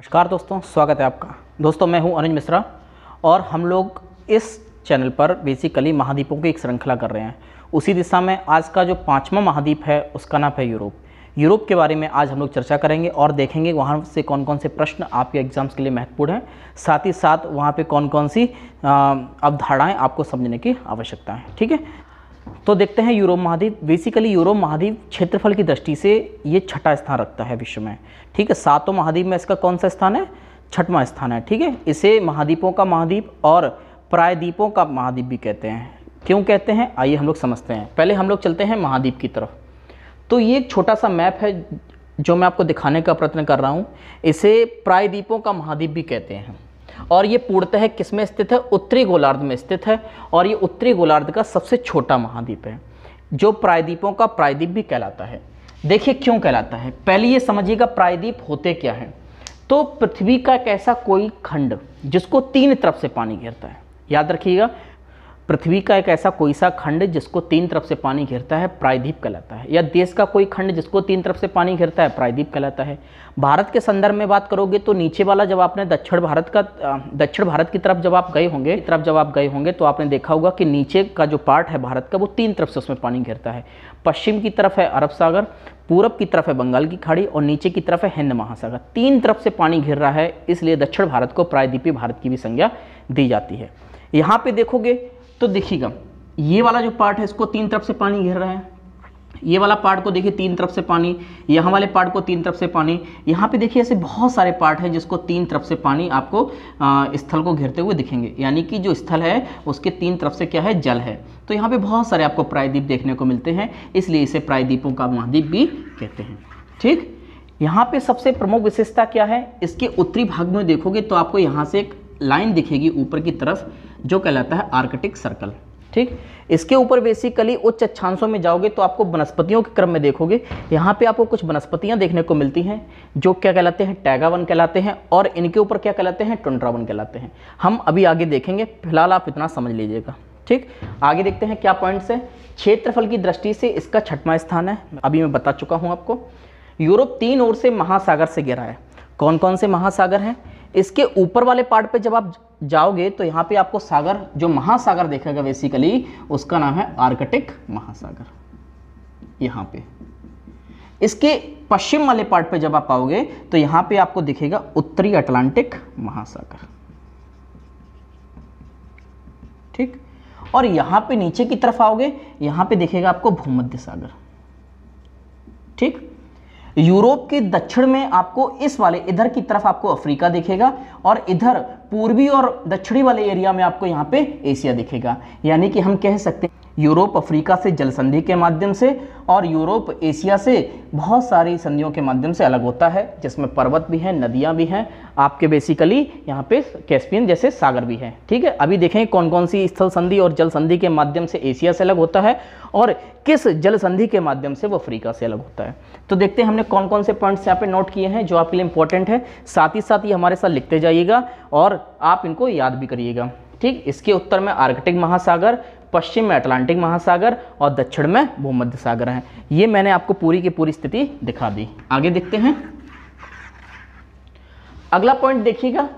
नमस्कार दोस्तों स्वागत है आपका दोस्तों मैं हूं अनुज मिश्रा और हम लोग इस चैनल पर बेसिकली महाद्वीपों की एक श्रृंखला कर रहे हैं उसी दिशा में आज का जो पाँचवा महाद्वीप है उसका नाम है यूरोप यूरोप के बारे में आज हम लोग चर्चा करेंगे और देखेंगे वहाँ से कौन कौन से प्रश्न आपके एग्जाम्स के लिए महत्वपूर्ण हैं साथ ही साथ वहाँ पे कौन कौन सी अवधारणाएँ आपको समझने की आवश्यकता है ठीक है तो देखते हैं यूरोप महाद्वीप बेसिकली यूरोप महाद्वीप क्षेत्रफल की दृष्टि से ये छठा स्थान रखता है विश्व में ठीक है सातों महाद्वीप में इसका कौन सा स्थान है छठवां स्थान है ठीक है इसे महाद्वीपों का महाद्वीप और प्रायद्वीपों का महाद्वीप भी कहते हैं क्यों कहते हैं आइए हम लोग समझते हैं पहले हम लोग चलते हैं महाद्वीप की तरफ तो ये एक छोटा सा मैप है जो मैं आपको दिखाने का प्रयत्न कर रहा हूँ इसे प्रायद्वीपों का महाद्वीप भी कहते हैं और ये पूर्णतः किस में स्थित है उत्तरी गोलार्ध में स्थित है और ये उत्तरी गोलार्ध का सबसे छोटा महाद्वीप है जो प्रायद्वीपों का प्रायद्वीप भी कहलाता है देखिए क्यों कहलाता है पहले ये समझिएगा प्रायद्वीप होते क्या हैं तो पृथ्वी का एक ऐसा कोई खंड जिसको तीन तरफ से पानी गिरता है याद रखिएगा पृथ्वी का एक ऐसा कोई सा खंड जिसको तीन तरफ से पानी घिरता है प्रायद्वीप कहलाता है या देश का कोई खंड जिसको तीन तरफ से पानी घिरता है प्रायद्वीप कहलाता है भारत के संदर्भ में बात करोगे तो नीचे वाला जब आपने दक्षिण भारत का दक्षिण भारत की तरफ जब आप गए होंगे तरफ जब आप गए होंगे तो आपने देखा होगा कि नीचे का जो पार्ट है भारत का वो तीन तरफ से उसमें पानी घिरता है पश्चिम की तरफ है अरब सागर पूरब की तरफ है बंगाल की खाड़ी और नीचे की तरफ है हिंद महासागर तीन तरफ से पानी घिर रहा है इसलिए दक्षिण भारत को प्रायद्वीपीय भारत की भी संज्ञा दी जाती है यहाँ पे देखोगे तो देखिएगा ये वाला जो पार्ट है इसको तीन तरफ से पानी घेर रहा है ये वाला पार्ट को देखिए तीन तरफ से पानी यहाँ वाले पार्ट को तीन तरफ से पानी यहाँ पे देखिए ऐसे बहुत सारे पार्ट हैं जिसको तीन तरफ से पानी आपको स्थल को घेरते हुए दिखेंगे यानी कि जो स्थल है उसके तीन तरफ से क्या है जल है तो यहाँ पे बहुत सारे आपको प्रायद्वीप देखने को मिलते हैं इसलिए इसे प्रायद्वीपों का महाद्वीप भी कहते हैं ठीक यहाँ पर सबसे प्रमुख विशेषता क्या है इसके उत्तरी भाग में देखोगे तो आपको यहाँ से एक लाइन दिखेगी ऊपर की तरफ जो कहलाता है आर्कटिक सर्कल ठीक इसके ऊपर बेसिकली उच्च अच्छांशों में जाओगे तो आपको वनस्पतियों के क्रम में देखोगे यहाँ पे आपको कुछ वनस्पतियाँ देखने को मिलती हैं जो क्या कहलाते हैं टैगा वन कहलाते हैं और इनके ऊपर क्या कहलाते हैं टंड्रा वन कहलाते हैं हम अभी आगे देखेंगे फिलहाल आप इतना समझ लीजिएगा ठीक आगे देखते हैं क्या पॉइंट्स है क्षेत्रफल की दृष्टि से इसका छठवा स्थान है अभी मैं बता चुका हूँ आपको यूरोप तीन ओर से महासागर से गिरा है कौन कौन से महासागर हैं इसके ऊपर वाले पार्ट पे जब आप जाओगे तो यहाँ पे आपको सागर जो महासागर देखेगा बेसिकली उसका नाम है आर्कटिक महासागर यहाँ पे इसके पश्चिम वाले पार्ट पे जब आप आओगे तो यहाँ पे आपको दिखेगा उत्तरी अटलांटिक महासागर ठीक और यहाँ पे नीचे की तरफ आओगे यहाँ पे दिखेगा आपको भूमध्य सागर ठीक यूरोप के दक्षिण में आपको इस वाले इधर की तरफ आपको अफ्रीका दिखेगा और इधर पूर्वी और दक्षिणी वाले एरिया में आपको यहाँ पे एशिया दिखेगा यानी कि हम कह सकते हैं यूरोप अफ्रीका से जल संधि के माध्यम से और यूरोप एशिया से बहुत सारी संधियों के माध्यम से अलग होता है जिसमें पर्वत भी हैं नदियाँ भी हैं आपके बेसिकली यहाँ पे कैस्पियन जैसे सागर भी है ठीक है अभी देखें कौन कौन सी स्थल संधि और जल संधि के माध्यम से एशिया से अलग होता है और किस जल संधि के माध्यम से वो अफ्रीका से अलग होता है तो देखते हैं हमने कौन कौन से पॉइंट्स यहाँ पे नोट किए हैं जो आपके लिए इंपॉर्टेंट है साथ ही साथ ये हमारे साथ लिखते जाइएगा और आप इनको याद भी करिएगा ठीक इसके उत्तर में आर्कटिक महासागर पश्चिम में अटलांटिक महासागर और दक्षिण में भूमध्य सागर है ये मैंने आपको पूरी की पूरी स्थिति दिखा दी आगे देखते हैं अगला पॉइंट देखिएगा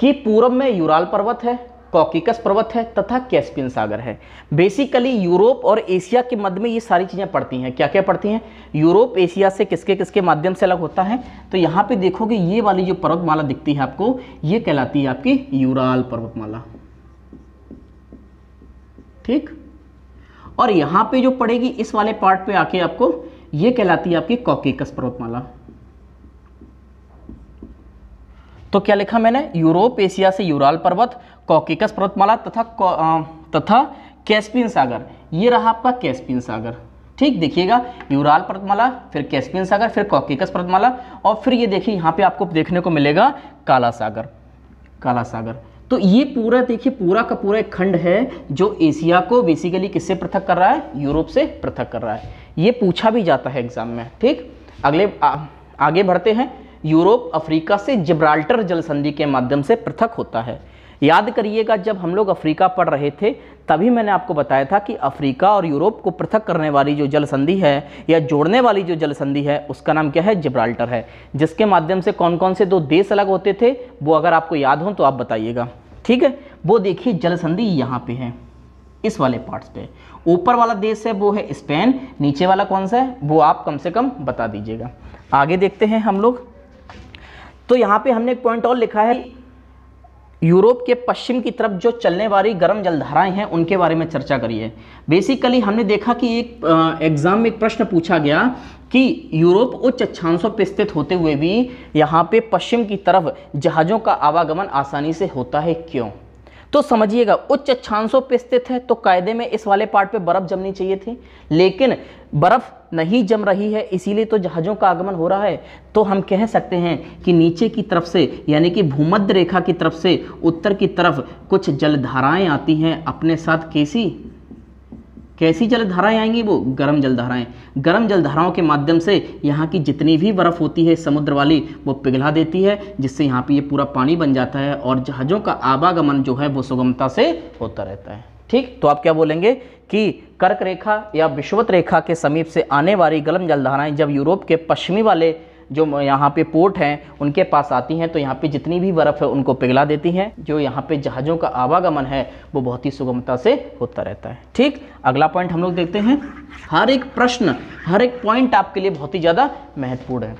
कि पूर्व में यूराल पर्वत है कॉकिकस पर्वत है तथा कैस्पियन सागर है बेसिकली यूरोप और एशिया के मध्य में ये सारी चीज़ें पड़ती हैं क्या क्या पड़ती हैं यूरोप एशिया से किसके किसके माध्यम से अलग होता है तो यहाँ पे देखोगे ये वाली जो पर्वतमाला दिखती है आपको ये कहलाती है आपकी यूराल पर्वतमाला ठीक और यहाँ पे जो पड़ेगी इस वाले पार्ट पे आके आपको ये कहलाती है आपकी कॉकिकस पर्वतमाला तो क्या लिखा मैंने यूरोप एशिया से यूराल पर्वत कॉकिकस पर्वतमाला तथा तथा कैस्पियन सागर ये रहा आपका कैस्पियन सागर ठीक देखिएगा यूराल पर्वतमाला फिर कैस्पियन सागर फिर कॉकिकस पर्वतमाला और फिर ये देखिए यहाँ पे आपको देखने को मिलेगा काला सागर काला सागर तो ये पूरा देखिए पूरा का पूरा एक खंड है जो एशिया को बेसिकली किससे पृथक कर रहा है यूरोप से पृथक कर रहा है ये पूछा भी जाता है एग्जाम में ठीक अगले आ, आगे बढ़ते हैं यूरोप अफ्रीका से जिब्राल्टर जल संधि के माध्यम से पृथक होता है याद करिएगा जब हम लोग अफ्रीका पढ़ रहे थे तभी मैंने आपको बताया था कि अफ्रीका और यूरोप को पृथक करने वाली जो जल संधि है या जोड़ने वाली जो जल संधि है उसका नाम क्या है जिब्राल्टर है जिसके माध्यम से कौन कौन से दो देश अलग होते थे वो अगर आपको याद हो तो आप बताइएगा ठीक है वो देखिए जल संधि यहाँ पे है इस वाले पार्ट्स पे ऊपर वाला देश है वो है स्पेन नीचे वाला कौन सा है वो आप कम से कम बता दीजिएगा आगे देखते हैं हम लोग तो यहाँ पे हमने एक पॉइंट और लिखा है यूरोप के पश्चिम की तरफ जो चलने वाली गर्म जलधाराएं हैं उनके बारे में चर्चा करिए बेसिकली हमने देखा कि एक एग्ज़ाम में एक प्रश्न पूछा गया कि यूरोप उच्च अक्षांशों पर स्थित होते हुए भी यहाँ पे पश्चिम की तरफ जहाज़ों का आवागमन आसानी से होता है क्यों तो समझिएगा उच्च अक्षांशों पर स्थित है तो कायदे में इस वाले पार्ट पे बर्फ़ जमनी चाहिए थी लेकिन बर्फ़ नहीं जम रही है इसीलिए तो जहाज़ों का आगमन हो रहा है तो हम कह सकते हैं कि नीचे की तरफ से यानी कि भूमध्य रेखा की तरफ से उत्तर की तरफ कुछ जलधाराएं आती हैं अपने साथ कैसी कैसी जलधाराएं आएंगी वो गर्म जलधाराएं गर्म जलधाराओं के माध्यम से यहाँ की जितनी भी बर्फ़ होती है समुद्र वाली वो पिघला देती है जिससे यहाँ पे ये पूरा पानी बन जाता है और जहाज़ों का आवागमन जो है वो सुगमता से होता रहता है ठीक तो आप क्या बोलेंगे कि कर्क रेखा या विश्वत रेखा के समीप से आने वाली गर्म जलधाराएं जब यूरोप के पश्चिमी वाले जो यहाँ पे पोर्ट हैं उनके पास आती हैं तो यहाँ पे जितनी भी बर्फ़ है उनको पिघला देती हैं जो यहाँ पे जहाज़ों का आवागमन है वो बहुत ही सुगमता से होता रहता है ठीक अगला पॉइंट हम लोग देखते हैं हर एक प्रश्न हर एक पॉइंट आपके लिए बहुत ही ज़्यादा महत्वपूर्ण है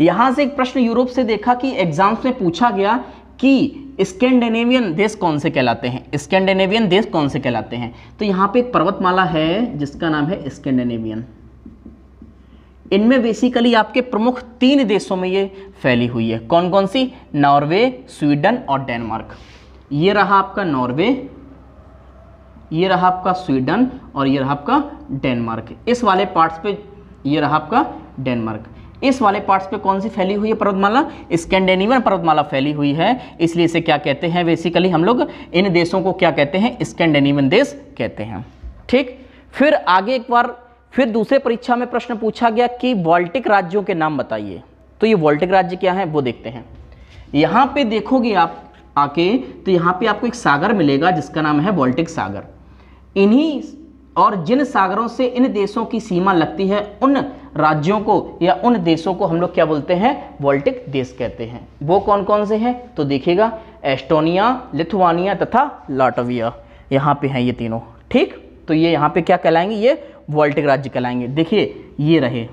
यहाँ से एक प्रश्न यूरोप से देखा कि एग्जाम्स में पूछा गया कि स्कैंडिनेवियन देश कौन से कहलाते हैं स्कैंडिनेवियन देश कौन से कहलाते हैं तो यहाँ पे एक पर्वतमाला है जिसका नाम है स्कैंडिनेवियन इनमें बेसिकली आपके प्रमुख तीन देशों में ये फैली हुई है कौन कौन सी नॉर्वे स्वीडन और डेनमार्क ये रहा आपका नॉर्वे ये रहा आपका स्वीडन और ये रहा आपका डेनमार्क इस वाले पार्ट्स पे ये रहा आपका डेनमार्क इस वाले पार्ट्स पे कौन सी फैली हुई है पर्वतमाला स्कैंडेनिवियन पर्वतमाला फैली हुई है इसलिए इसे क्या कहते हैं बेसिकली हम लोग इन देशों को क्या कहते हैं स्कैंडेनिवियन देश कहते हैं ठीक फिर आगे एक बार फिर दूसरे परीक्षा में प्रश्न पूछा गया कि वॉल्टिक राज्यों के नाम बताइए तो ये वॉल्टिक राज्य क्या है वो देखते हैं यहाँ पे देखोगे आप आके तो यहाँ पे आपको एक सागर मिलेगा जिसका नाम है वॉल्टिक सागर इन्हीं और जिन सागरों से इन देशों की सीमा लगती है उन राज्यों को या उन देशों को हम लोग क्या बोलते हैं वॉल्टिक देश कहते हैं वो कौन कौन से हैं तो देखिएगा एस्टोनिया लिथुआनिया तथा लाटविया यहाँ पे हैं ये तीनों ठीक तो ये यहाँ पे क्या कहलाएंगे ये वोल्टिक राज्य कहलाएंगे देखिए ये रहे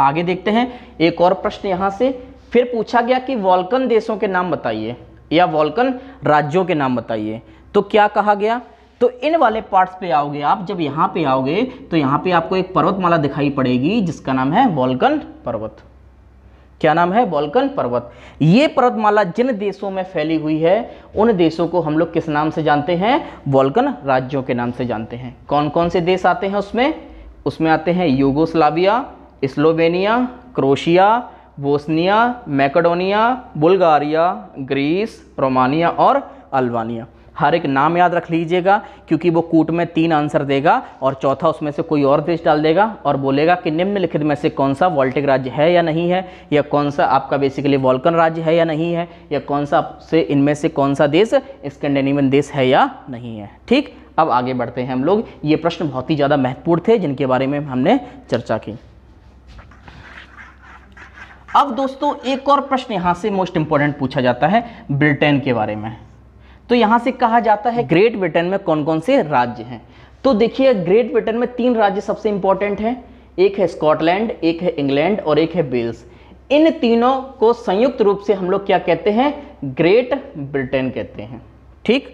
आगे देखते हैं एक और प्रश्न यहाँ से फिर पूछा गया कि वॉल्कन देशों के नाम बताइए या वॉल्कन राज्यों के नाम बताइए तो क्या कहा गया तो इन वाले पार्ट्स पे आओगे आप जब यहाँ पे आओगे तो यहाँ पे आपको एक पर्वतमाला दिखाई पड़ेगी जिसका नाम है वॉल्कन पर्वत क्या नाम है बॉलकन पर्वत ये पर्वतमाला जिन देशों में फैली हुई है उन देशों को हम लोग किस नाम से जानते हैं बॉलकन राज्यों के नाम से जानते हैं कौन कौन से देश आते हैं उसमें उसमें आते हैं Yugoslavia Slovenia Croatia Bosnia Macedonia Bulgaria Greece Romania और अल्बानिया हर एक नाम याद रख लीजिएगा क्योंकि वो कूट में तीन आंसर देगा और चौथा उसमें से कोई और देश डाल देगा और बोलेगा कि निम्नलिखित में से कौन सा वॉल्टिक राज्य है या नहीं है या कौन सा आपका बेसिकली वॉल्कन राज्य है या नहीं है या कौन सा से इनमें से कौन सा देश स्कैंडिनेवियन देश है या नहीं है ठीक अब आगे बढ़ते हैं हम लोग ये प्रश्न बहुत ही ज़्यादा महत्वपूर्ण थे जिनके बारे में हमने चर्चा की अब दोस्तों एक और प्रश्न यहाँ से मोस्ट इंपॉर्टेंट पूछा जाता है ब्रिटेन के बारे में तो यहाँ से कहा जाता है ग्रेट ब्रिटेन में कौन कौन से राज्य हैं तो देखिए ग्रेट ब्रिटेन में तीन राज्य सबसे इंपॉर्टेंट हैं एक है स्कॉटलैंड एक है इंग्लैंड और एक है बेल्स इन तीनों को संयुक्त रूप से हम लोग क्या कहते हैं ग्रेट ब्रिटेन कहते हैं ठीक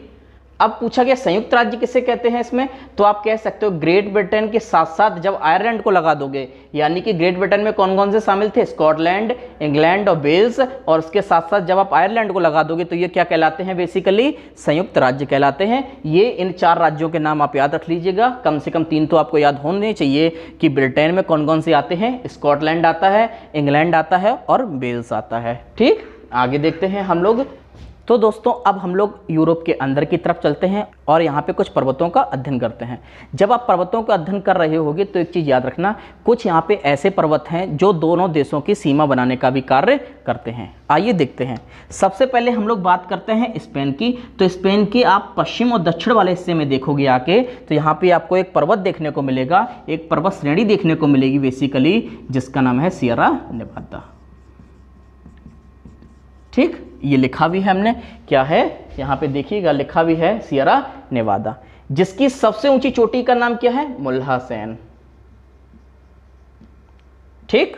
अब पूछा गया संयुक्त राज्य किसे कहते हैं इसमें तो आप कह सकते हो ग्रेट ब्रिटेन के साथ साथ जब आयरलैंड को लगा दोगे यानी कि ग्रेट ब्रिटेन में कौन कौन से शामिल थे स्कॉटलैंड इंग्लैंड और वेल्स और उसके साथ साथ जब आप आयरलैंड को लगा दोगे तो ये क्या कहलाते हैं बेसिकली संयुक्त राज्य कहलाते हैं ये इन चार राज्यों के नाम आप याद रख लीजिएगा कम से कम तीन तो आपको याद होने चाहिए कि ब्रिटेन में कौन कौन से आते हैं स्कॉटलैंड आता है इंग्लैंड आता है और वेल्स आता है ठीक आगे देखते हैं हम लोग तो दोस्तों अब हम लोग यूरोप के अंदर की तरफ चलते हैं और यहाँ पे कुछ पर्वतों का अध्ययन करते हैं जब आप पर्वतों का अध्ययन कर रहे होगे तो एक चीज़ याद रखना कुछ यहाँ पे ऐसे पर्वत हैं जो दोनों देशों की सीमा बनाने का भी कार्य करते हैं आइए देखते हैं सबसे पहले हम लोग बात करते हैं स्पेन की तो स्पेन की आप पश्चिम और दक्षिण वाले हिस्से में देखोगे आके तो यहाँ पर आपको एक पर्वत देखने को मिलेगा एक पर्वत श्रेणी देखने को मिलेगी बेसिकली जिसका नाम है सियरा नेवादा ठीक ये लिखा भी है हमने क्या है यहाँ पे देखिएगा लिखा भी है सियरा नेवादा जिसकी सबसे ऊंची चोटी का नाम क्या है मुल्हासैन ठीक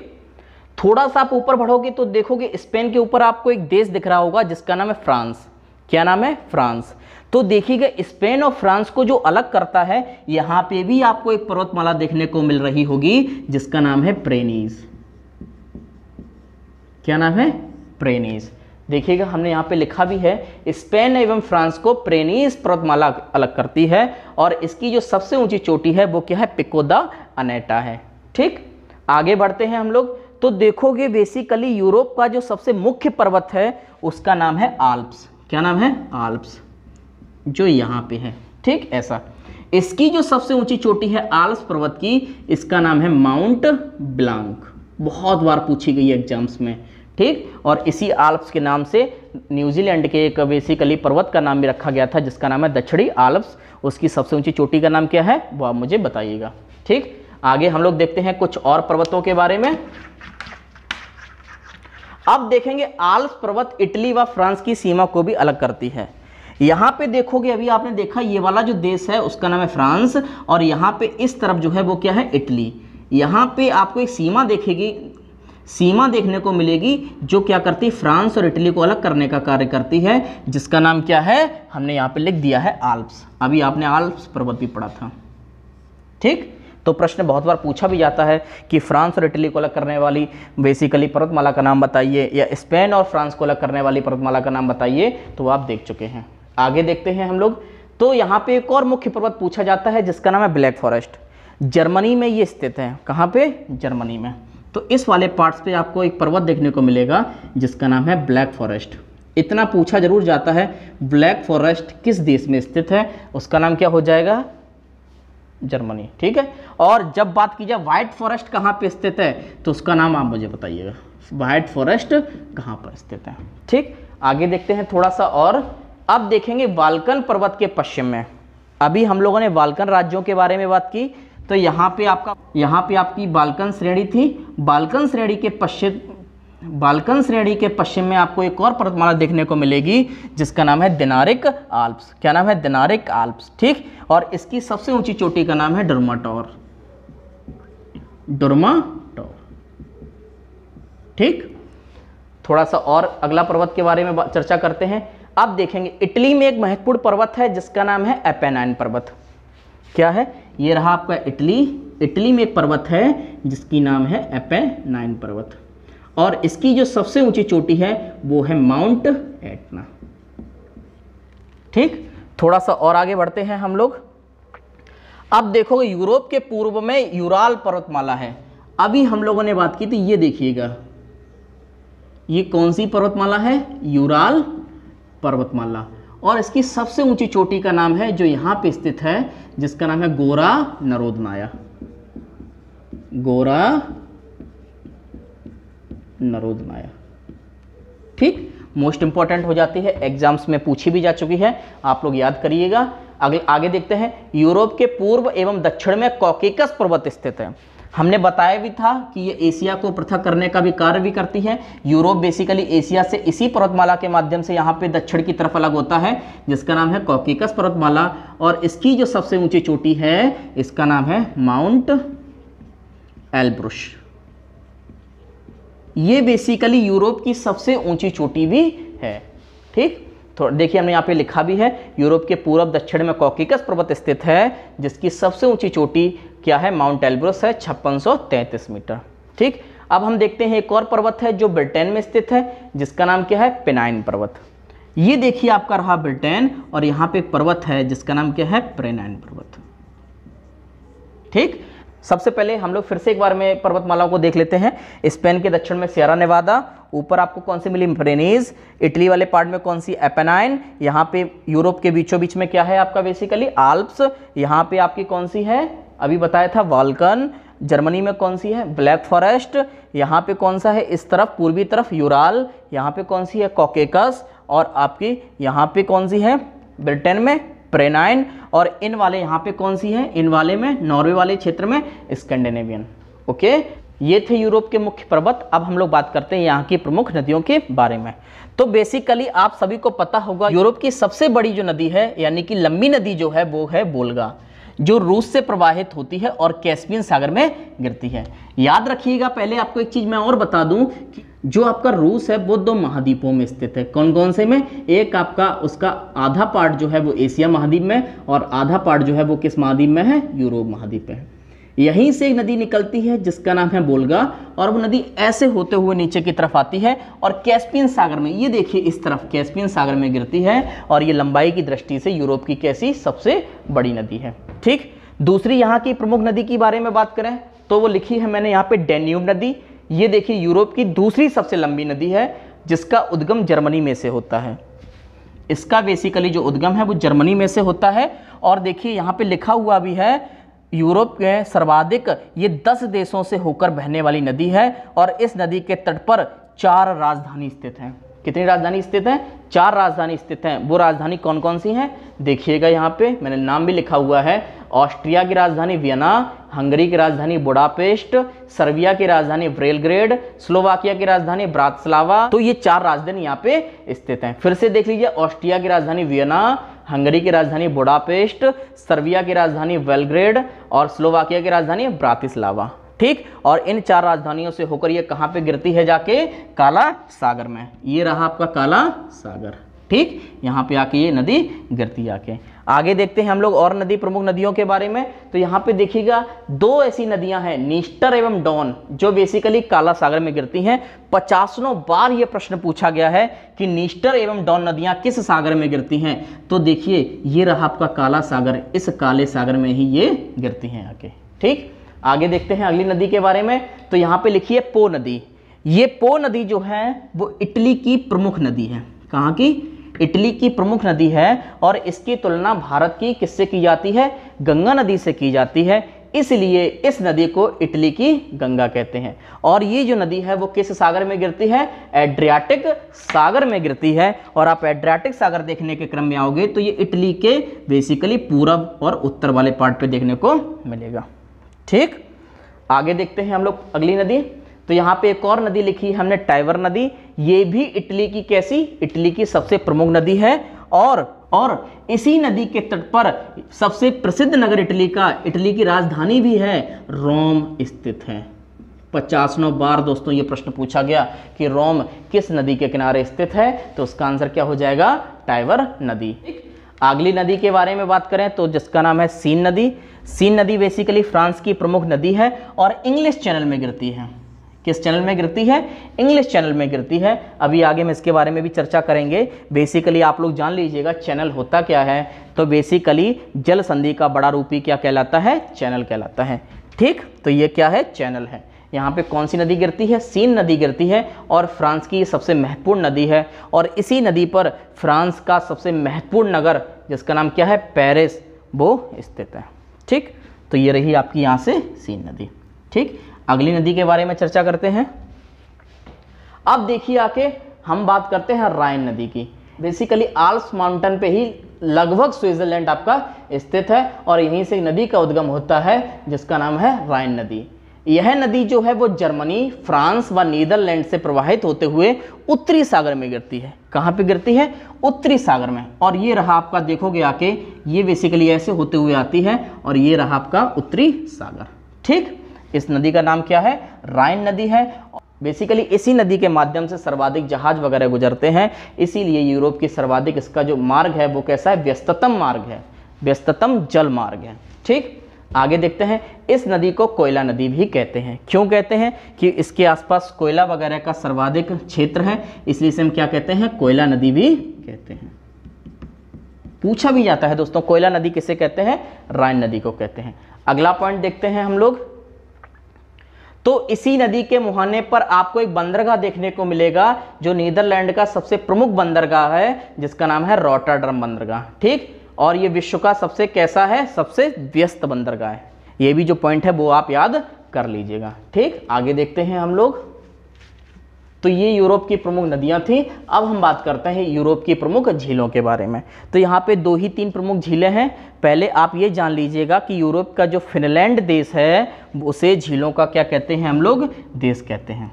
थोड़ा सा आप ऊपर बढ़ोगे तो देखोगे स्पेन के ऊपर आपको एक देश दिख रहा होगा जिसका नाम है फ्रांस क्या नाम है फ्रांस तो देखिएगा स्पेन और फ्रांस को जो अलग करता है यहां पे भी आपको एक पर्वतमाला देखने को मिल रही होगी जिसका नाम है प्रेनीज क्या नाम है प्रेनीज़ देखिएगा हमने यहाँ पे लिखा भी है स्पेन एवं फ्रांस को प्रेनीस पर्वतमाला अलग करती है और इसकी जो सबसे ऊंची चोटी है वो क्या है पिकोदा अनेटा है ठीक आगे बढ़ते हैं हम लोग तो देखोगे बेसिकली यूरोप का जो सबसे मुख्य पर्वत है उसका नाम है आल्प्स क्या नाम है आल्प्स जो यहाँ पे है ठीक ऐसा इसकी जो सबसे ऊंची चोटी है आल्प्स पर्वत की इसका नाम है माउंट ब्लांक बहुत बार पूछी गई एग्जाम्स में ठीक और इसी आल्प्स के नाम से न्यूजीलैंड के एक बेसिकली पर्वत का नाम भी रखा गया था जिसका नाम है दक्षिणी आल्प्स उसकी सबसे ऊंची चोटी का नाम क्या है वो आप मुझे बताइएगा ठीक आगे हम लोग देखते हैं कुछ और पर्वतों के बारे में अब देखेंगे आल्प्स पर्वत इटली व फ्रांस की सीमा को भी अलग करती है यहाँ पे देखोगे अभी आपने देखा ये वाला जो देश है उसका नाम है फ्रांस और यहाँ पे इस तरफ जो है वो क्या है इटली यहाँ पे आपको एक सीमा देखेगी सीमा देखने को मिलेगी जो क्या करती है फ्रांस और इटली को अलग करने का कार्य करती है जिसका नाम क्या है हमने यहाँ पे लिख दिया है आल्प्स अभी आपने आल्प्स पर्वत भी पढ़ा था ठीक तो प्रश्न बहुत बार पूछा भी जाता है कि फ्रांस और इटली को अलग करने वाली बेसिकली पर्वतमाला का नाम बताइए या स्पेन और फ्रांस को अलग करने वाली पर्वतमाला का नाम बताइए तो आप देख चुके हैं आगे देखते हैं हम लोग तो यहाँ पे एक और मुख्य पर्वत पूछा जाता है जिसका नाम है ब्लैक फॉरेस्ट जर्मनी में ये स्थित है कहाँ पे जर्मनी में तो इस वाले पार्ट्स पे आपको एक पर्वत देखने को मिलेगा जिसका नाम है ब्लैक फॉरेस्ट इतना पूछा जरूर जाता है ब्लैक फॉरेस्ट किस देश में स्थित है उसका नाम क्या हो जाएगा जर्मनी ठीक है और जब बात की जाए व्हाइट फॉरेस्ट कहाँ पे स्थित है तो उसका नाम आप मुझे बताइएगा वाइट फॉरेस्ट कहाँ पर स्थित है ठीक आगे देखते हैं थोड़ा सा और अब देखेंगे बालकन पर्वत के पश्चिम में अभी हम लोगों ने बालकन राज्यों के बारे में बात की तो यहाँ पे आपका यहाँ पे आपकी बालकन श्रेणी थी बालकन श्रेणी के पश्चिम बालकन श्रेणी के पश्चिम में आपको एक और पर्वतमाला देखने को मिलेगी जिसका नाम है दिनारिक आल्प्स क्या नाम है दिनारिक आल्प्स ठीक और इसकी सबसे ऊंची चोटी का नाम है डुरमाटोर टॉर ठीक थोड़ा सा और अगला पर्वत के बारे में चर्चा करते हैं अब देखेंगे इटली में एक महत्वपूर्ण पर्वत है जिसका नाम है एपेनाइन पर्वत क्या है ये रहा आपका इटली इटली में एक पर्वत है जिसकी नाम है एपे नाइन पर्वत और इसकी जो सबसे ऊंची चोटी है वो है माउंट एटना ठीक थोड़ा सा और आगे बढ़ते हैं हम लोग अब देखोगे यूरोप के पूर्व में यूराल पर्वतमाला है अभी हम लोगों ने बात की थी तो ये देखिएगा ये कौन सी पर्वतमाला है यूराल पर्वतमाला और इसकी सबसे ऊंची चोटी का नाम है जो यहां पे स्थित है जिसका नाम है गोरा नरोदनाया गोरा नरोदनाया ठीक मोस्ट इंपॉर्टेंट हो जाती है एग्जाम्स में पूछी भी जा चुकी है आप लोग याद करिएगा अगले आगे देखते हैं यूरोप के पूर्व एवं दक्षिण में कॉकेकस पर्वत स्थित है हमने बताया भी था कि ये एशिया को पृथक करने का भी कार्य भी करती है यूरोप बेसिकली एशिया से इसी पर्वतमाला के माध्यम से यहाँ पे दक्षिण की तरफ अलग होता है जिसका नाम है कॉकिकस पर्वतमाला और इसकी जो सबसे ऊंची चोटी है इसका नाम है माउंट एल्ब्रुश ये बेसिकली यूरोप की सबसे ऊंची चोटी भी है ठीक थोड़ा देखिए हमने यहाँ पे लिखा भी है यूरोप के पूर्व दक्षिण में कॉकिकस पर्वत स्थित है जिसकी सबसे ऊंची चोटी क्या है माउंट एल्ब्रस है छप्पन मीटर ठीक अब हम देखते हैं एक और पर्वत है जो ब्रिटेन में स्थित है जिसका नाम क्या है पेनाइन पर्वत ये देखिए आपका रहा ब्रिटेन और यहाँ पे एक पर्वत है जिसका नाम क्या है पेनाइन पर्वत ठीक सबसे पहले हम लोग फिर से एक बार में पर्वतमालाओं को देख लेते हैं स्पेन के दक्षिण में सियारा नेवादा ऊपर आपको कौन सी मिली प्रेनीज इटली वाले पार्ट में कौन सी एपेनाइन यहाँ पे यूरोप के बीचों बीच में क्या है आपका बेसिकली आल्प्स यहाँ पे आपकी कौन सी है अभी बताया था वालकन जर्मनी में कौन सी है ब्लैक फॉरेस्ट यहाँ पे कौन सा है इस तरफ पूर्वी तरफ यूराल यहाँ पे कौन सी है कॉकेकस और आपकी यहाँ पे कौन सी है ब्रिटेन में प्रेनाइन और इन वाले यहाँ पे कौन सी है इन वाले में नॉर्वे वाले क्षेत्र में स्कैंडिनेवियन ओके ये थे यूरोप के मुख्य पर्वत अब हम लोग बात करते हैं यहाँ की प्रमुख नदियों के बारे में तो बेसिकली आप सभी को पता होगा यूरोप की सबसे बड़ी जो नदी है यानी कि लंबी नदी जो है वो है बोलगा जो रूस से प्रवाहित होती है और कैस्पियन सागर में गिरती है याद रखिएगा पहले आपको एक चीज़ मैं और बता दूं कि जो आपका रूस है वो दो महाद्वीपों में स्थित है कौन कौन से में एक आपका उसका आधा पार्ट जो है वो एशिया महाद्वीप में और आधा पार्ट जो है वो किस महाद्वीप में है यूरोप महाद्वीप में है यहीं से एक नदी निकलती है जिसका नाम है बोलगा और वो नदी ऐसे होते हुए नीचे की तरफ आती है और कैस्पियन सागर में ये देखिए इस तरफ कैस्पियन सागर में गिरती है और ये लंबाई की दृष्टि से यूरोप की कैसी सबसे बड़ी नदी है ठीक दूसरी यहाँ की प्रमुख नदी के बारे में बात करें तो वो लिखी है मैंने यहाँ पे डेन्यूब नदी ये देखिए यूरोप की दूसरी सबसे लंबी नदी है जिसका उद्गम जर्मनी में से होता है इसका बेसिकली जो उद्गम है वो जर्मनी में से होता है और देखिए यहाँ पे लिखा हुआ भी है यूरोप के सर्वाधिक ये दस देशों से होकर बहने वाली नदी है और इस नदी के तट पर चार राजधानी स्थित हैं कितनी राजधानी स्थित हैं चार राजधानी स्थित हैं वो राजधानी कौन कौन सी हैं देखिएगा यहाँ पे मैंने नाम भी लिखा हुआ है ऑस्ट्रिया की राजधानी वियना हंगरी की राजधानी बुडापेस्ट सर्बिया की राजधानी ब्रेलग्रेड स्लोवाकिया की राजधानी ब्रातस्लावा तो ये चार राजधानी यहाँ पे स्थित हैं फिर से देख लीजिए ऑस्ट्रिया की राजधानी वियना हंगरी की राजधानी बुडापेस्ट सर्बिया की राजधानी वेलग्रेड और स्लोवाकिया की राजधानी ब्रातिस्लावा ठीक और इन चार राजधानियों से होकर ये कहाँ पे गिरती है जाके काला सागर में ये रहा आपका काला सागर ठीक यहाँ पे आके ये नदी गिरती आके आगे देखते हैं हम लोग और नदी प्रमुख नदियों के बारे में तो यहाँ पे देखिएगा दो ऐसी नदियां हैं निस्टर एवं डॉन जो बेसिकली काला सागर में गिरती हैं पचासनों बार ये प्रश्न पूछा गया है कि निस्टर एवं डॉन नदियां किस सागर में गिरती हैं तो देखिए ये रहा आपका काला सागर इस काले सागर में ही ये गिरती हैं आगे ठीक आगे देखते हैं अगली नदी के बारे में तो यहाँ पे लिखिए पो नदी ये पो नदी जो है वो इटली की प्रमुख नदी है कहाँ की इटली की प्रमुख नदी है और इसकी तुलना भारत की किससे की जाती है गंगा नदी से की जाती है इसलिए इस नदी को इटली की गंगा कहते हैं और ये जो नदी है वो किस सागर में गिरती है एड्रियाटिक सागर में गिरती है और आप एड्रियाटिक सागर देखने के क्रम में आओगे तो ये इटली के बेसिकली पूरब और उत्तर वाले पार्ट पे देखने को मिलेगा ठीक आगे देखते हैं हम लोग अगली नदी तो यहाँ पे एक और नदी लिखी है हमने टाइवर नदी ये भी इटली की कैसी इटली की सबसे प्रमुख नदी है और और इसी नदी के तट पर सबसे प्रसिद्ध नगर इटली का इटली की राजधानी भी है रोम स्थित है पचासनों बार दोस्तों ये प्रश्न पूछा गया कि रोम किस नदी के किनारे स्थित है तो उसका आंसर क्या हो जाएगा टाइवर नदी अगली नदी के बारे में बात करें तो जिसका नाम है सीन नदी सीन नदी बेसिकली फ्रांस की प्रमुख नदी है और इंग्लिश चैनल में गिरती है किस चैनल में गिरती है इंग्लिश चैनल में गिरती है अभी आगे हम इसके बारे में भी चर्चा करेंगे बेसिकली आप लोग जान लीजिएगा चैनल होता क्या है तो बेसिकली जल संधि का बड़ा रूपी क्या कहलाता है चैनल कहलाता है ठीक तो ये क्या है चैनल है यहाँ पे कौन सी नदी गिरती है सीन नदी गिरती है और फ्रांस की सबसे महत्वपूर्ण नदी है और इसी नदी पर फ्रांस का सबसे महत्वपूर्ण नगर जिसका नाम क्या है पेरिस वो स्थित है ठीक तो ये रही आपकी यहाँ से सीन नदी ठीक अगली नदी के बारे में चर्चा करते हैं अब देखिए आके हम बात करते हैं रायन नदी की बेसिकली आल्स माउंटेन पे ही लगभग स्विट्जरलैंड आपका स्थित है और यहीं से नदी का उद्गम होता है जिसका नाम है रायन नदी यह नदी जो है वो जर्मनी फ्रांस व नीदरलैंड से प्रवाहित होते हुए उत्तरी सागर में गिरती है कहाँ पे गिरती है उत्तरी सागर में और ये रहा आपका देखोगे आके ये बेसिकली ऐसे होते हुए आती है और ये रहा आपका उत्तरी सागर ठीक इस नदी का नाम क्या है राइन नदी है बेसिकली इसी नदी के माध्यम से सर्वाधिक जहाज वगैरह गुजरते हैं इसीलिए यूरोप की सर्वाधिक इसका जो मार्ग है वो कैसा है व्यस्ततम मार्ग है व्यस्ततम जल मार्ग है ठीक आगे देखते हैं इस नदी को कोयला नदी भी कहते हैं क्यों कहते हैं कि इसके आसपास कोयला वगैरह का सर्वाधिक क्षेत्र है इसलिए इसे हम क्या कहते हैं कोयला नदी भी कहते हैं पूछा भी जाता है दोस्तों कोयला नदी किसे कहते हैं रायन नदी को कहते हैं अगला पॉइंट देखते हैं हम लोग तो इसी नदी के मुहाने पर आपको एक बंदरगाह देखने को मिलेगा जो नीदरलैंड का सबसे प्रमुख बंदरगाह है जिसका नाम है रोटाड्रम बंदरगाह ठीक और ये विश्व का सबसे कैसा है सबसे व्यस्त बंदरगाह है ये भी जो पॉइंट है वो आप याद कर लीजिएगा ठीक आगे देखते हैं हम लोग तो ये यूरोप की प्रमुख नदियां थी अब हम बात करते हैं यूरोप की प्रमुख झीलों के बारे में तो यहाँ पे दो ही तीन प्रमुख झीलें हैं पहले आप ये जान लीजिएगा कि यूरोप का जो फिनलैंड देश है उसे झीलों का क्या कहते हैं हम लोग देश कहते हैं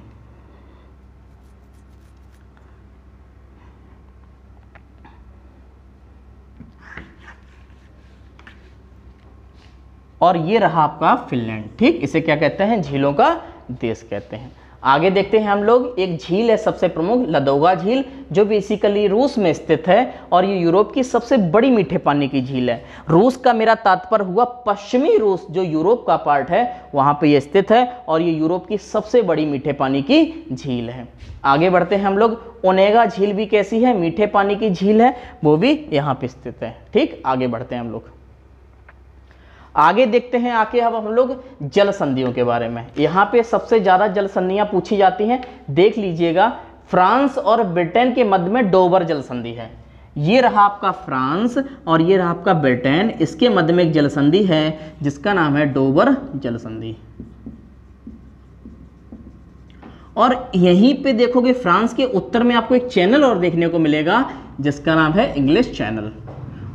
और ये रहा आपका फिनलैंड ठीक इसे क्या कहते हैं झीलों का देश कहते हैं आगे देखते हैं हम लोग एक झील है सबसे प्रमुख लदोगा झील जो बेसिकली रूस में स्थित है और ये यूरोप की सबसे बड़ी मीठे पानी की झील है रूस का मेरा तात्पर्य हुआ पश्चिमी रूस जो यूरोप का पार्ट है वहाँ पे ये स्थित है और ये यूरोप की सबसे बड़ी मीठे पानी की झील है आगे बढ़ते हैं हम लोग ओनेगा झील भी कैसी है मीठे पानी की झील है वो भी यहाँ पर स्थित है ठीक आगे बढ़ते हैं हम लोग आगे देखते हैं आके अब हम लोग जल संधियों के बारे में यहाँ पे सबसे ज़्यादा जल संधियाँ पूछी जाती हैं देख लीजिएगा फ्रांस और ब्रिटेन के मध्य में डोबर जल संधि है ये रहा आपका फ्रांस और ये रहा आपका ब्रिटेन इसके मध्य में एक जल संधि है जिसका नाम है डोबर जल संधि और यहीं पे देखोगे फ्रांस के उत्तर में आपको एक चैनल और देखने को मिलेगा जिसका नाम है इंग्लिश चैनल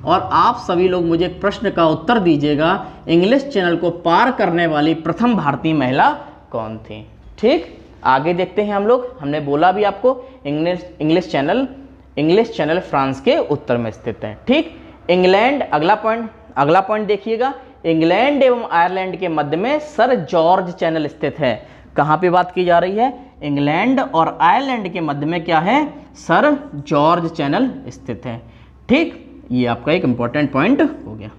और आप सभी लोग मुझे प्रश्न का उत्तर दीजिएगा इंग्लिश चैनल को पार करने वाली प्रथम भारतीय महिला कौन थी ठीक आगे देखते हैं हम लोग हमने बोला भी आपको English English channel English channel France के उत्तर में स्थित है ठीक इंग्लैंड अगला पॉइंट अगला पॉइंट देखिएगा इंग्लैंड एवं आयरलैंड के मध्य में सर जॉर्ज चैनल स्थित है कहाँ पे बात की जा रही है इंग्लैंड और आयरलैंड के मध्य में क्या है सर जॉर्ज चैनल स्थित है ठीक ये आपका एक इम्पॉर्टेंट पॉइंट हो गया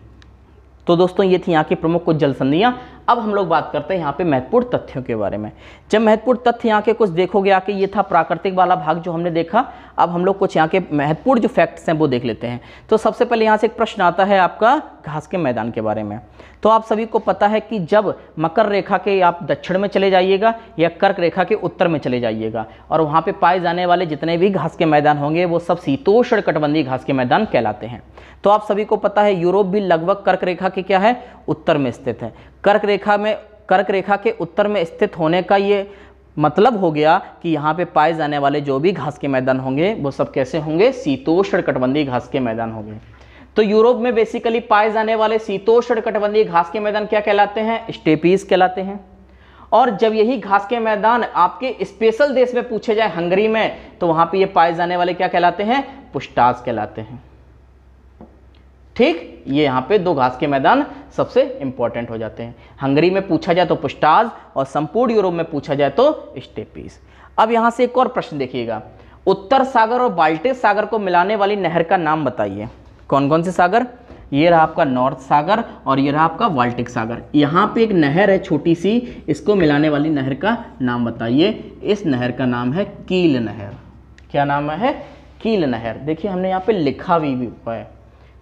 तो दोस्तों ये थी यहाँ की प्रमुख कुछ संधियाँ अब हम लोग बात करते हैं यहाँ पे महत्वपूर्ण तथ्यों के बारे में जब महत्वपूर्ण तथ्य यहाँ के कुछ देखोगे आके ये था प्राकृतिक वाला भाग जो हमने देखा अब हम लोग कुछ यहाँ के महत्वपूर्ण जो फैक्ट्स हैं वो देख लेते हैं तो सबसे पहले यहाँ से एक प्रश्न आता है आपका घास के मैदान के बारे में तो आप सभी को पता है कि जब मकर रेखा के आप दक्षिण में चले जाइएगा या कर्क रेखा के उत्तर में चले जाइएगा और वहाँ पे पाए जाने वाले जितने भी घास के मैदान होंगे वो सब शीतोष्ण कटबंदी घास के मैदान कहलाते हैं तो आप सभी को पता है यूरोप भी लगभग कर्क रेखा के क्या है उत्तर में स्थित है कर्क रेखा में कर्क रेखा के उत्तर में स्थित होने का ये मतलब हो गया कि यहाँ पे पाए जाने वाले जो भी घास के मैदान होंगे वो सब कैसे होंगे शीतोष्ण कटबंदी घास के मैदान होंगे तो यूरोप में बेसिकली पाए जाने वाले शीतोष्ण कटबंदी घास के मैदान क्या कहलाते हैं स्टेपीज कहलाते हैं और जब यही घास के मैदान आपके स्पेशल देश में पूछे जाए हंगरी में तो वहाँ पे ये पाए जाने वाले क्या कहलाते हैं पुष्टास कहलाते हैं ठीक ये यहाँ पे दो घास के मैदान सबसे इंपॉर्टेंट हो जाते हैं हंगरी में पूछा जाए तो पुस्टाज और संपूर्ण यूरोप में पूछा जाए तो स्टेपीज अब यहाँ से एक और प्रश्न देखिएगा उत्तर सागर और बाल्टिक सागर को मिलाने वाली नहर का नाम बताइए कौन कौन से सागर ये रहा आपका नॉर्थ सागर और ये रहा आपका बाल्टिक सागर यहाँ पे एक नहर है छोटी सी इसको मिलाने वाली नहर का नाम बताइए इस नहर का नाम है कील नहर क्या नाम है कील नहर देखिए हमने यहाँ पे लिखा भी हुआ है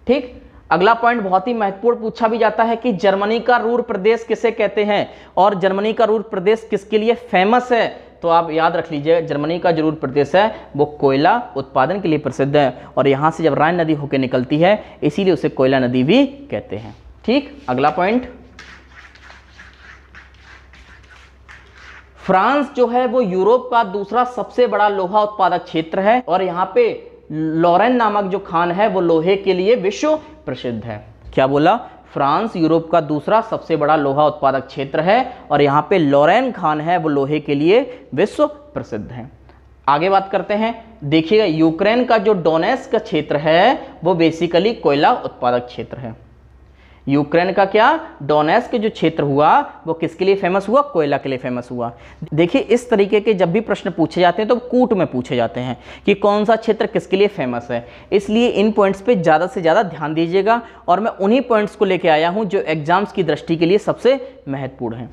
ठीक अगला पॉइंट बहुत ही महत्वपूर्ण पूछा भी जाता है कि जर्मनी का रूर प्रदेश किसे कहते हैं और जर्मनी का रूर प्रदेश किसके लिए फेमस है तो आप याद रख लीजिए जर्मनी का जो प्रदेश है वो कोयला उत्पादन के लिए प्रसिद्ध है और यहां से जब रायन नदी होकर निकलती है इसीलिए उसे कोयला नदी भी कहते हैं ठीक अगला पॉइंट फ्रांस जो है वो यूरोप का दूसरा सबसे बड़ा लोहा उत्पादक क्षेत्र है और यहाँ पे लॉरेन नामक जो खान है वो लोहे के लिए विश्व प्रसिद्ध है क्या बोला फ्रांस यूरोप का दूसरा सबसे बड़ा लोहा उत्पादक क्षेत्र है और यहाँ पे लॉरेन खान है वो लोहे के लिए विश्व प्रसिद्ध है आगे बात करते हैं देखिएगा यूक्रेन का जो डोनेस का क्षेत्र है वो बेसिकली कोयला उत्पादक क्षेत्र है यूक्रेन का क्या डोनेस के जो क्षेत्र हुआ वो किसके लिए फेमस हुआ कोयला के लिए फेमस हुआ देखिए इस तरीके के जब भी प्रश्न पूछे जाते हैं तो कूट में पूछे जाते हैं कि कौन सा क्षेत्र किसके लिए फेमस है इसलिए इन पॉइंट्स पे ज़्यादा से ज़्यादा ध्यान दीजिएगा और मैं उन्हीं पॉइंट्स को लेकर आया हूँ जो एग्जाम्स की दृष्टि के लिए सबसे महत्वपूर्ण है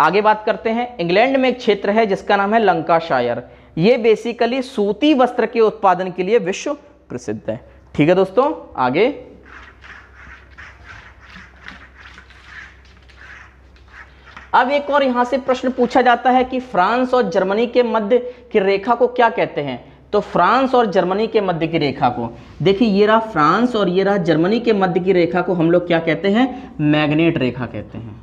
आगे बात करते हैं इंग्लैंड में एक क्षेत्र है जिसका नाम है लंका शायर ये बेसिकली सूती वस्त्र के उत्पादन के लिए विश्व प्रसिद्ध है ठीक है दोस्तों आगे अब एक और यहां से प्रश्न पूछा जाता है कि फ्रांस और जर्मनी के मध्य की रेखा को क्या कहते हैं तो फ्रांस और जर्मनी के मध्य की रेखा को देखिए ये रहा फ्रांस और ये रहा जर्मनी के मध्य की रेखा को हम लोग क्या कहते हैं मैग्नेट रेखा कहते हैं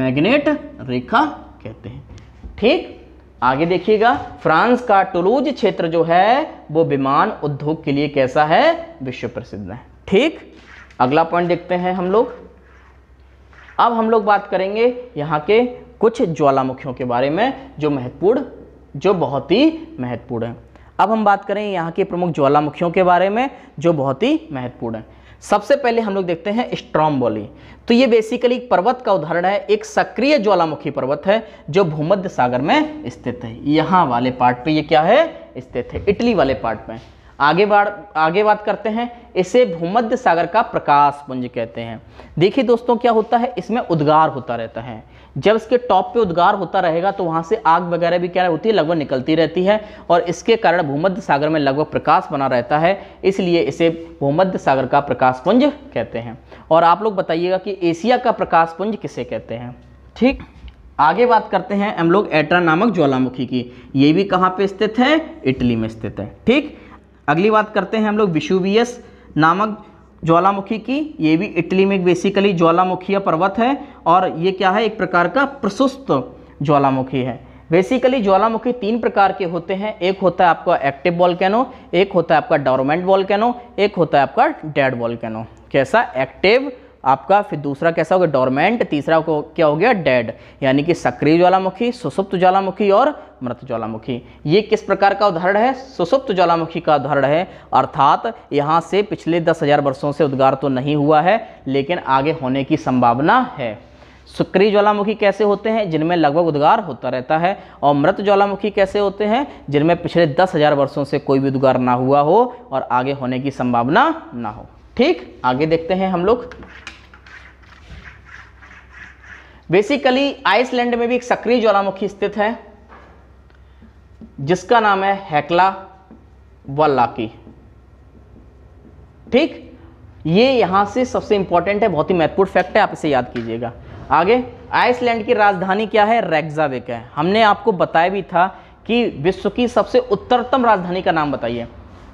मैग्नेट रेखा कहते हैं ठीक आगे देखिएगा फ्रांस का टुलूज क्षेत्र जो है वो विमान उद्योग के लिए कैसा है विश्व प्रसिद्ध है ठीक अगला पॉइंट देखते हैं हम लोग अब हम लोग बात करेंगे यहाँ के कुछ ज्वालामुखियों के बारे में जो महत्वपूर्ण जो बहुत ही महत्वपूर्ण है अब हम बात करें यहाँ के प्रमुख ज्वालामुखियों के बारे में जो बहुत ही महत्वपूर्ण है सबसे पहले हम लोग देखते हैं स्ट्रॉम्बोली तो ये बेसिकली पर्वत का उदाहरण है एक सक्रिय ज्वालामुखी पर्वत है जो भूमध्य सागर में स्थित है यहाँ वाले पार्ट पे ये क्या है स्थित है इटली वाले पार्ट में आगे बाढ़ आगे बात करते हैं इसे भूमध्य सागर का प्रकाश पुंज कहते हैं देखिए दोस्तों क्या होता है इसमें उद्गार होता रहता है जब इसके टॉप पे उद्गार होता रहेगा तो वहाँ से आग वगैरह भी क्या होती है लगभग निकलती रहती है और इसके कारण भूमध्य सागर में लगभग प्रकाश बना रहता है इसलिए इसे भूमध्य सागर का प्रकाश पुंज कहते हैं और आप लोग बताइएगा कि एशिया का प्रकाश पुंज किसे कहते हैं ठीक आगे बात करते हैं हम लोग एट्रा नामक ज्वालामुखी की ये भी कहाँ पे स्थित है इटली में स्थित है ठीक अगली बात करते हैं हम लोग विशुवियस नामक ज्वालामुखी की ये भी इटली में बेसिकली ज्वालामुखीय पर्वत है और ये क्या है एक प्रकार का प्रशुस्त ज्वालामुखी है बेसिकली ज्वालामुखी तीन प्रकार के होते हैं एक होता है आपका एक्टिव वॉल्केनो एक होता है आपका डोरमेंट वॉल्केनो एक होता है आपका डेड वॉल्केनो कैसा एक्टिव आपका फिर दूसरा कैसा हो गया डोरमेंट तीसरा को क्या हो गया डेड यानी कि सक्रिय ज्वालामुखी सुसुप्त ज्वालामुखी और मृत ज्वालामुखी ये किस प्रकार का उदाहरण है सुसुप्त ज्वालामुखी का उदाहरण है अर्थात यहाँ से पिछले दस हज़ार वर्षों से उद्गार तो नहीं हुआ है लेकिन आगे होने की संभावना है सुक्रिय ज्वालामुखी कैसे होते हैं जिनमें लगभग उद्गार होता रहता है और मृत ज्वालामुखी कैसे होते हैं जिनमें पिछले दस हज़ार वर्षों से कोई भी उद्गार ना हुआ हो और आगे होने की संभावना ना हो ठीक आगे देखते हैं हम लोग बेसिकली आइसलैंड में भी एक सक्रिय ज्वालामुखी स्थित है जिसका नाम है हैकला वल्लाकी ठीक ये यहां से सबसे इंपॉर्टेंट है बहुत ही महत्वपूर्ण फैक्ट है आप इसे याद कीजिएगा आगे आइसलैंड की राजधानी क्या है रेग्जाविक है हमने आपको बताया भी था कि विश्व की सबसे उत्तरतम राजधानी का नाम बताइए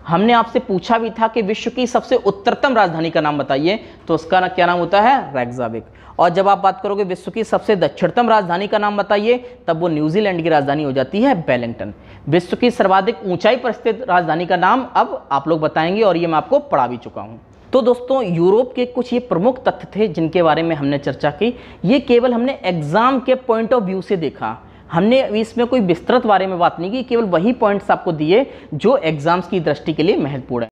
हमने आपसे पूछा भी था कि विश्व की सबसे उत्तरतम राजधानी का नाम बताइए तो उसका ना क्या नाम होता है रैगजाविक और जब आप बात करोगे विश्व की सबसे दक्षिणतम राजधानी का नाम बताइए तब वो न्यूजीलैंड की राजधानी हो जाती है बेलिंगटन विश्व की सर्वाधिक ऊंचाई पर स्थित राजधानी का नाम अब आप लोग बताएंगे और ये मैं आपको पढ़ा भी चुका हूँ तो दोस्तों यूरोप के कुछ ये प्रमुख तथ्य थे जिनके बारे में हमने चर्चा की ये केवल हमने एग्ज़ाम के पॉइंट ऑफ व्यू से देखा हमने इसमें कोई विस्तृत बारे में बात नहीं की केवल वही पॉइंट्स आपको दिए जो एग्जाम्स की दृष्टि के लिए महत्वपूर्ण है